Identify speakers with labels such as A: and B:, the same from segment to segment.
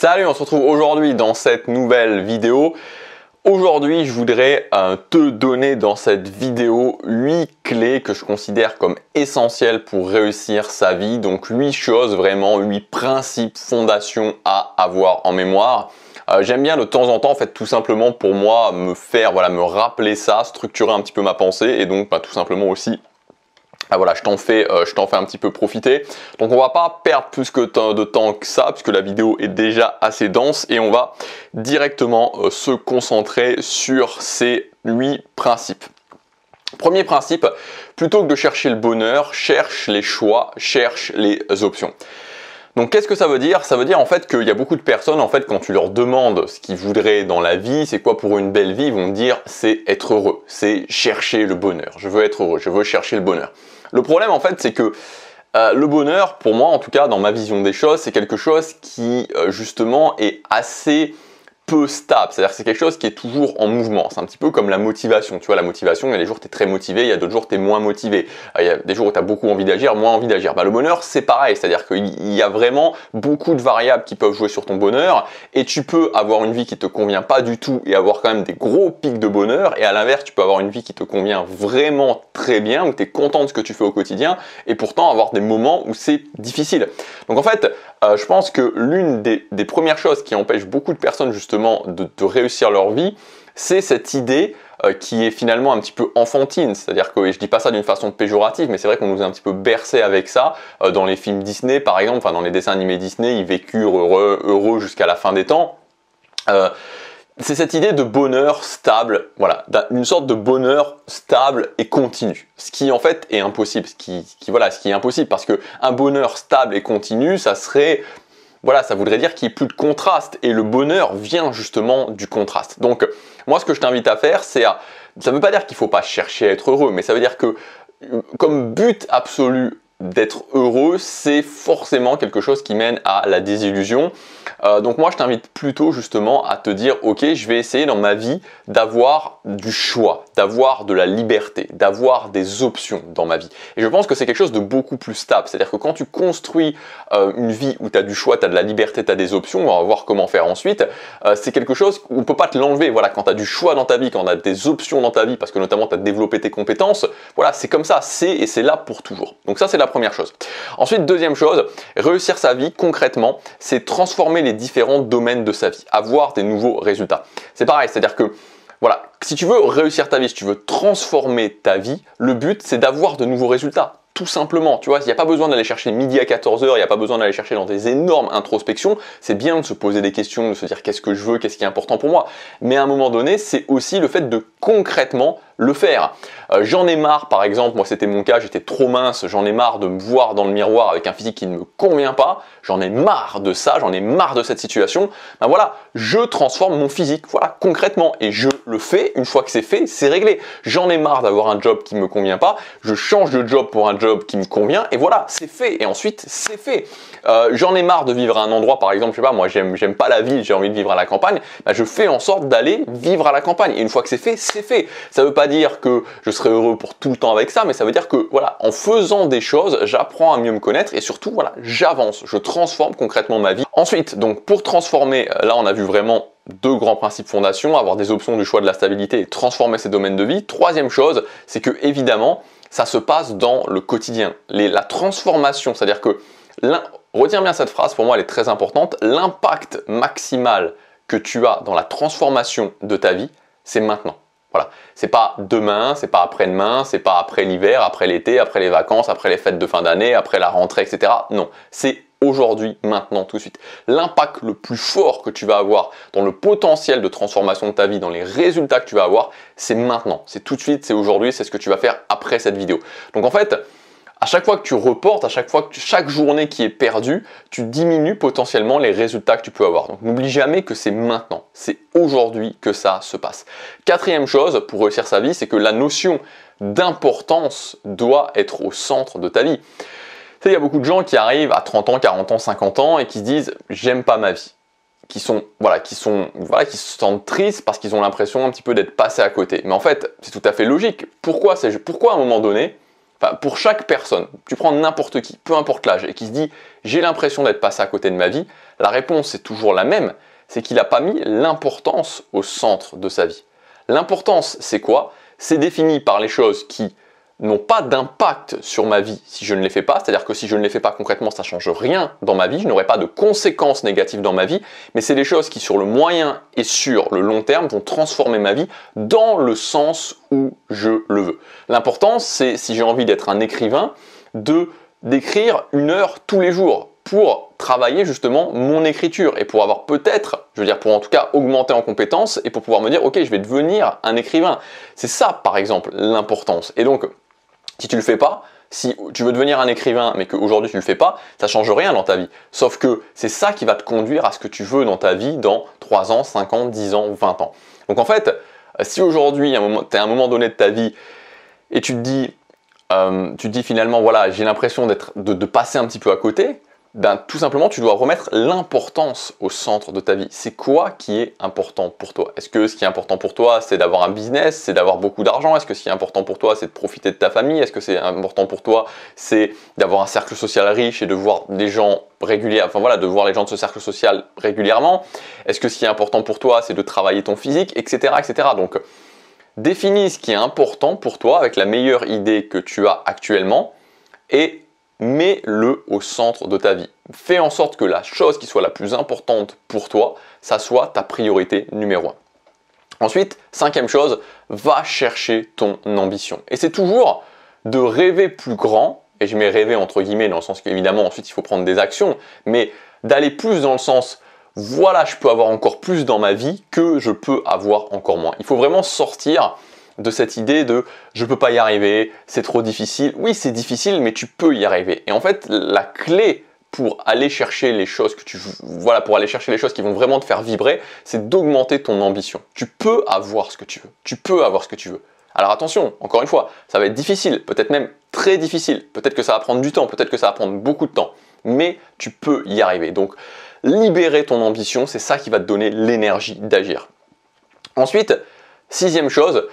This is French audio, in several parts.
A: Salut, on se retrouve aujourd'hui dans cette nouvelle vidéo. Aujourd'hui, je voudrais euh, te donner dans cette vidéo 8 clés que je considère comme essentielles pour réussir sa vie. Donc 8 choses vraiment, 8 principes, fondations à avoir en mémoire. Euh, j'aime bien de temps en temps, en fait, tout simplement pour moi, me faire, voilà, me rappeler ça, structurer un petit peu ma pensée et donc bah, tout simplement aussi ah, voilà, euh, je t'en fais, un petit peu profiter. Donc on va pas perdre plus que de temps que ça, puisque la vidéo est déjà assez dense et on va directement euh, se concentrer sur ces huit principes. Premier principe, plutôt que de chercher le bonheur, cherche les choix, cherche les options. Donc qu'est-ce que ça veut dire Ça veut dire en fait qu'il y a beaucoup de personnes, en fait, quand tu leur demandes ce qu'ils voudraient dans la vie, c'est quoi pour une belle vie, ils vont dire c'est être heureux, c'est chercher le bonheur. Je veux être heureux, je veux chercher le bonheur. Le problème, en fait, c'est que euh, le bonheur, pour moi, en tout cas, dans ma vision des choses, c'est quelque chose qui, euh, justement, est assez stable. C'est-à-dire c'est quelque chose qui est toujours en mouvement. C'est un petit peu comme la motivation. Tu vois, la motivation, il y a des jours t'es tu es très motivé, il y a d'autres jours où tu es moins motivé. Il y a des jours où tu as beaucoup envie d'agir, moins envie d'agir. Bah, le bonheur, c'est pareil. C'est-à-dire qu'il y a vraiment beaucoup de variables qui peuvent jouer sur ton bonheur et tu peux avoir une vie qui te convient pas du tout et avoir quand même des gros pics de bonheur et à l'inverse, tu peux avoir une vie qui te convient vraiment très bien, où tu es content de ce que tu fais au quotidien et pourtant avoir des moments où c'est difficile. Donc en fait, euh, je pense que l'une des, des premières choses qui empêche beaucoup de personnes justement de, réussir leur vie, c'est cette idée euh, qui est finalement un petit peu enfantine. C'est-à-dire que, je dis pas ça d'une façon péjorative, mais c'est vrai qu'on nous a un petit peu bercé avec ça. Euh, dans les films Disney, par exemple, enfin dans les dessins animés Disney, ils vécurent heureux, jusqu'à la fin des temps. Euh, c'est cette idée de bonheur stable, voilà, une sorte de bonheur stable et continu. Ce qui en fait est impossible, ce qui, qui voilà, ce qui est impossible parce que un bonheur stable et continu, ça serait voilà, ça voudrait dire qu'il n'y ait plus de contraste et le bonheur vient justement du contraste. Donc, moi, ce que je t'invite à faire, c'est à. Ça ne veut pas dire qu'il ne faut pas chercher à être heureux, mais ça veut dire que euh, comme but absolu d'être heureux, c'est forcément quelque chose qui mène à la désillusion. Euh, donc moi, je t'invite plutôt justement à te dire, ok, je vais essayer dans ma vie d'avoir du choix, d'avoir de la liberté, d'avoir des options dans ma vie. Et je pense que c'est quelque chose de beaucoup plus stable. C'est-à-dire que quand tu construis euh, une vie où tu as du choix, tu as de la liberté, tu as des options, on va voir comment faire ensuite, euh, c'est quelque chose où on peut pas te l'enlever. Voilà, quand tu as du choix dans ta vie, quand tu as des options dans ta vie, parce que notamment tu as développé tes compétences, voilà, c'est comme ça, c'est et c'est là pour toujours. Donc ça, c'est la première chose. Ensuite, deuxième chose, réussir sa vie concrètement, c'est transformer les différents domaines de sa vie, avoir des nouveaux résultats. C'est pareil, c'est-à-dire que voilà, si tu veux réussir ta vie, si tu veux transformer ta vie, le but c'est d'avoir de nouveaux résultats. Tout simplement, tu vois, il n'y a pas besoin d'aller chercher midi à 14h, il n'y a pas besoin d'aller chercher dans des énormes introspections. C'est bien de se poser des questions, de se dire qu'est-ce que je veux, qu'est-ce qui est important pour moi. Mais à un moment donné, c'est aussi le fait de concrètement le faire. Euh, j'en ai marre, par exemple, moi c'était mon cas, j'étais trop mince, j'en ai marre de me voir dans le miroir avec un physique qui ne me convient pas, j'en ai marre de ça, j'en ai marre de cette situation. Ben voilà, je transforme mon physique, voilà, concrètement, et je le fais, une fois que c'est fait, c'est réglé. J'en ai marre d'avoir un job qui ne me convient pas, je change de job pour un job qui me convient, et voilà, c'est fait, et ensuite c'est fait. Euh, j'en ai marre de vivre à un endroit, par exemple, je sais pas, moi j'aime, j'aime pas la ville, j'ai envie de vivre à la campagne, ben je fais en sorte d'aller vivre à la campagne. Et une fois que c'est fait, c'est fait. Ça veut pas dire que je serai heureux pour tout le temps avec ça, mais ça veut dire que voilà, en faisant des choses, j'apprends à mieux me connaître et surtout voilà, j'avance, je transforme concrètement ma vie. Ensuite, donc pour transformer, euh, là on a vu vraiment deux grands principes fondation, avoir des options du choix de la stabilité et transformer ses domaines de vie. Troisième chose, c'est que évidemment, ça se passe dans le quotidien, les, la transformation, c'est-à-dire que retiens bien cette phrase, pour moi elle est très importante, l'impact maximal que tu as dans la transformation de ta vie, c'est maintenant. Voilà. C'est pas demain, c'est pas après-demain, c'est pas après l'hiver, après l'été, après les vacances, après les fêtes de fin d'année, après la rentrée, etc. Non. C'est aujourd'hui, maintenant, tout de suite. L'impact le plus fort que tu vas avoir dans le potentiel de transformation de ta vie, dans les résultats que tu vas avoir, c'est maintenant. C'est tout de suite, c'est aujourd'hui, c'est ce que tu vas faire après cette vidéo. Donc en fait, à chaque fois que tu reportes, à chaque fois que chaque journée qui est perdue, tu diminues potentiellement les résultats que tu peux avoir. Donc n'oublie jamais que c'est maintenant, c'est aujourd'hui que ça se passe. Quatrième chose pour réussir sa vie, c'est que la notion d'importance doit être au centre de ta vie. Tu sais, il y a beaucoup de gens qui arrivent à 30 ans, 40 ans, 50 ans et qui se disent j'aime pas ma vie qui sont voilà qui sont voilà qui se sentent tristes parce qu'ils ont l'impression un petit peu d'être passés à côté. Mais en fait, c'est tout à fait logique. Pourquoi pourquoi à un moment donné, pour chaque personne, tu prends n'importe qui, peu importe l'âge, et qui se dit j'ai l'impression d'être passé à côté de ma vie, la réponse est toujours la même, c'est qu'il n'a pas mis l'importance au centre de sa vie. L'importance, c'est quoi C'est défini par les choses qui n'ont pas d'impact sur ma vie si je ne les fais pas. C'est-à-dire que si je ne les fais pas concrètement, ça ne change rien dans ma vie. Je n'aurai pas de conséquences négatives dans ma vie. Mais c'est des choses qui, sur le moyen et sur le long terme, vont transformer ma vie dans le sens où je le veux. L'important, c'est, si j'ai envie d'être un écrivain, de d'écrire une heure tous les jours pour travailler justement mon écriture et pour avoir peut-être, je veux dire pour en tout cas augmenter en compétences et pour pouvoir me dire ok je vais devenir un écrivain. C'est ça par exemple l'importance. Et donc si tu le fais pas, si tu veux devenir un écrivain mais qu'aujourd'hui tu le fais pas, ça change rien dans ta vie. Sauf que c'est ça qui va te conduire à ce que tu veux dans ta vie dans 3 ans, 5 ans, 10 ans ou 20 ans. Donc en fait, si aujourd'hui tu es à un moment donné de ta vie et tu te dis, euh, finalement voilà, j'ai l'impression de passer un petit peu à côté, ben, tout simplement, tu dois remettre l'importance au centre de ta vie. C'est quoi qui est important pour toi Est-ce que ce qui est important pour toi, c'est d'avoir un business, c'est d'avoir beaucoup d'argent Est-ce que ce qui est important pour toi, c'est de profiter de ta famille Est-ce que c'est important pour toi, c'est d'avoir un cercle social riche et de voir des gens réguliers, enfin voilà, de voir les gens de ce cercle social régulièrement Est-ce que ce qui est important pour toi, c'est de travailler ton physique, etc., etc. Donc, définis ce qui est important pour toi avec la meilleure idée que tu as actuellement et mets-le au centre de ta vie. Fais en sorte que la chose qui soit la plus importante pour toi, ça soit ta priorité numéro un. Ensuite, cinquième chose, va chercher ton ambition. Et c'est toujours de rêver plus grand, et je mets rêver entre guillemets dans le sens qu'évidemment ensuite il faut prendre des actions, mais d'aller plus dans le sens voilà, je peux avoir encore plus dans ma vie que je peux avoir encore moins. Il faut vraiment sortir de cette idée de je peux pas y arriver, c'est trop difficile. Oui, c'est difficile, mais tu peux y arriver. Et en fait, la clé pour aller chercher les choses que tu voilà pour aller chercher les choses qui vont vraiment te faire vibrer, c'est d'augmenter ton ambition. Tu peux avoir ce que tu veux. Tu peux avoir ce que tu veux. Alors attention, encore une fois, ça va être difficile, peut-être même très difficile, peut-être que ça va prendre du temps, peut-être que ça va prendre beaucoup de temps, mais tu peux y arriver. Donc libérer ton ambition, c'est ça qui va te donner l'énergie d'agir. Ensuite, sixième chose,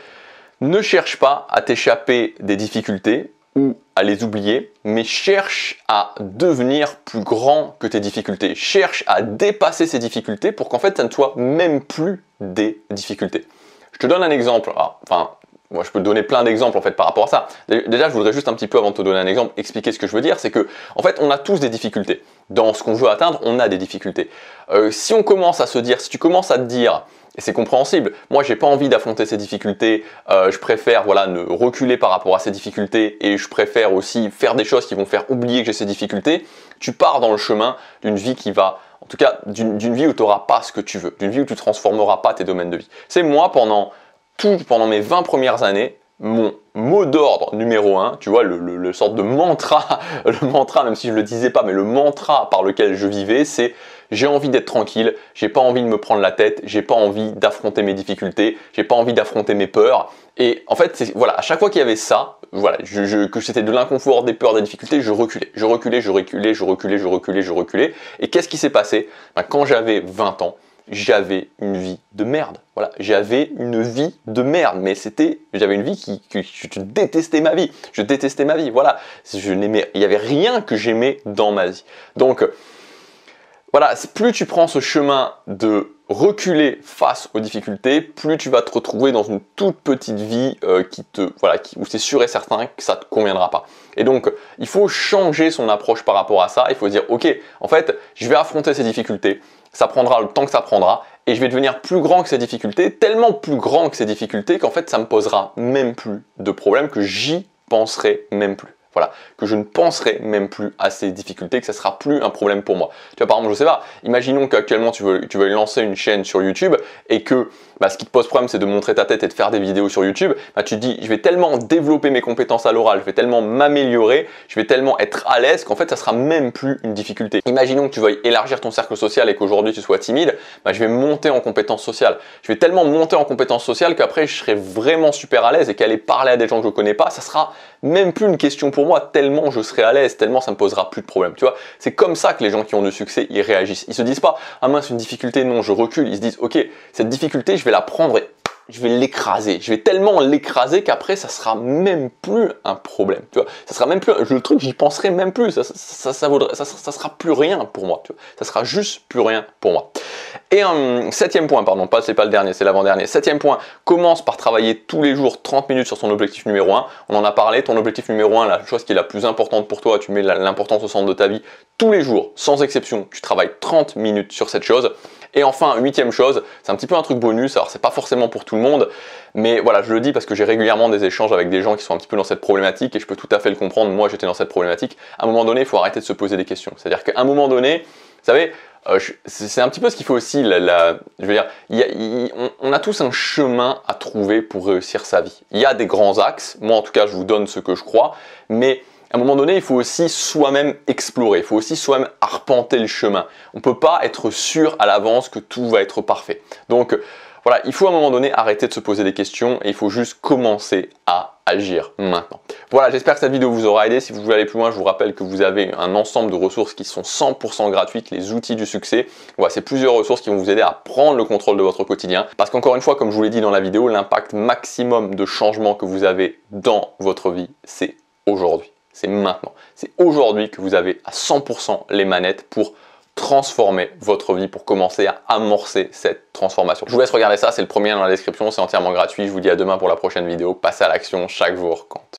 A: ne cherche pas à t'échapper des difficultés ou à les oublier, mais cherche à devenir plus grand que tes difficultés. Cherche à dépasser ces difficultés pour qu'en fait, ça ne soit même plus des difficultés. Je te donne un exemple. Ah, enfin, moi, je peux te donner plein d'exemples en fait par rapport à ça. Déjà, je voudrais juste un petit peu avant de te donner un exemple expliquer ce que je veux dire, c'est que en fait, on a tous des difficultés. Dans ce qu'on veut atteindre, on a des difficultés. Euh, si on commence à se dire, si tu commences à te dire, et c'est compréhensible, moi j'ai pas envie d'affronter ces difficultés, euh, je préfère voilà ne reculer par rapport à ces difficultés et je préfère aussi faire des choses qui vont faire oublier que j'ai ces difficultés. Tu pars dans le chemin d'une vie qui va en tout cas, d'une vie où tu n'auras pas ce que tu veux, d'une vie où tu ne transformeras pas tes domaines de vie. C'est moi pendant tout pendant mes 20 premières années, mon mot d'ordre numéro un, tu vois, le, sort de mantra, le mantra, même si je le disais pas, mais le mantra par lequel je vivais, c'est j'ai envie d'être tranquille, j'ai pas envie de me prendre la tête, j'ai pas envie d'affronter mes difficultés, j'ai pas envie d'affronter mes peurs. Et en fait, voilà, à chaque fois qu'il y avait ça, voilà, que c'était de l'inconfort, des peurs, des difficultés, je reculais, je reculais, je reculais, je reculais, je reculais, je reculais. Et qu'est-ce qui s'est passé ben, Quand j'avais 20 ans, j'avais une vie de merde. Voilà, j'avais une vie de merde, mais c'était, j'avais une vie qui, qui, je détestais ma vie. Je détestais ma vie. Voilà, je n'aimais, il n'y avait rien que j'aimais dans ma vie. Donc, voilà, plus tu prends ce chemin de reculer face aux difficultés, plus tu vas te retrouver dans une toute petite vie euh, qui te, voilà, où c'est sûr et certain que ça ne te conviendra pas. Et donc, il faut changer son approche par rapport à ça. Il faut dire, ok, en fait, je vais affronter ces difficultés ça prendra le temps que ça prendra, et je vais devenir plus grand que ces difficultés, tellement plus grand que ces difficultés qu'en fait ça me posera même plus de problèmes que j'y penserai même plus que je ne penserai même plus à ces difficultés, que ça sera plus un problème pour moi. Tu vois, par exemple, je sais pas, imaginons qu'actuellement tu veux, lancer une chaîne sur YouTube et que bah, ce qui te pose problème, c'est de montrer ta tête et de faire des vidéos sur YouTube. Bah, tu te dis, je vais tellement développer mes compétences à l'oral, je vais tellement m'améliorer, je vais tellement être à l'aise qu'en fait, ça sera même plus une difficulté. Imaginons que tu veuilles élargir ton cercle social et qu'aujourd'hui tu sois timide, bah, je vais monter en compétences sociales. Je vais tellement monter en compétences sociales qu'après, je serai vraiment super à l'aise et qu'aller parler à des gens que je connais pas, ça sera même plus une question pour moi tellement je serai à l'aise, tellement ça me posera plus de problème. Tu vois, c'est comme ça que les gens qui ont du succès, ils réagissent. Ils se disent pas, ah mince, une difficulté, non, je recule. Ils se disent, ok, cette difficulté, je vais la prendre et je vais l'écraser. Je vais tellement l'écraser qu'après, ça sera même plus un problème. Tu ça sera même plus le truc, j'y penserai même plus. Ça, ça, sera plus rien pour moi. Tu vois, ça sera juste plus rien pour moi. Et un hum, septième point, pardon, pas c'est pas le dernier, c'est l'avant-dernier. Septième point, commence par travailler tous les jours 30 minutes sur son objectif numéro 1. On en a parlé, ton objectif numéro 1, la chose qui est la plus importante pour toi, tu mets l'importance au centre de ta vie tous les jours, sans exception, tu travailles 30 minutes sur cette chose. Et enfin, huitième chose, c'est un petit peu un truc bonus, alors c'est pas forcément pour tout le monde, mais voilà, je le dis parce que j'ai régulièrement des échanges avec des gens qui sont un petit peu dans cette problématique et je peux tout à fait le comprendre, moi j'étais dans cette problématique. À un moment donné, il faut arrêter de se poser des questions. C'est-à-dire qu'à un moment donné, vous savez, euh, c'est un petit peu ce qu'il faut aussi, la, je veux dire, on, a tous un chemin à trouver pour réussir sa vie. Il y a des grands axes, moi en tout cas je vous donne ce que je crois, mais à un moment donné, il faut aussi soi-même explorer, il faut aussi soi-même arpenter le chemin. On ne peut pas être sûr à l'avance que tout va être parfait. Donc voilà, il faut à un moment donné arrêter de se poser des questions et il faut juste commencer à agir maintenant. Voilà, j'espère que cette vidéo vous aura aidé. Si vous voulez aller plus loin, je vous rappelle que vous avez un ensemble de ressources qui sont 100% gratuites, les outils du succès. Voilà, c'est plusieurs ressources qui vont vous aider à prendre le contrôle de votre quotidien. Parce qu'encore une fois, comme je vous l'ai dit dans la vidéo, l'impact maximum de changement que vous avez dans votre vie, c'est aujourd'hui c'est maintenant. C'est aujourd'hui que vous avez à 100% les manettes pour transformer votre vie pour commencer à amorcer cette transformation. Je vous laisse regarder ça, c'est le premier dans la description, c'est entièrement gratuit. Je vous dis à demain pour la prochaine vidéo. Passez à l'action chaque jour, quand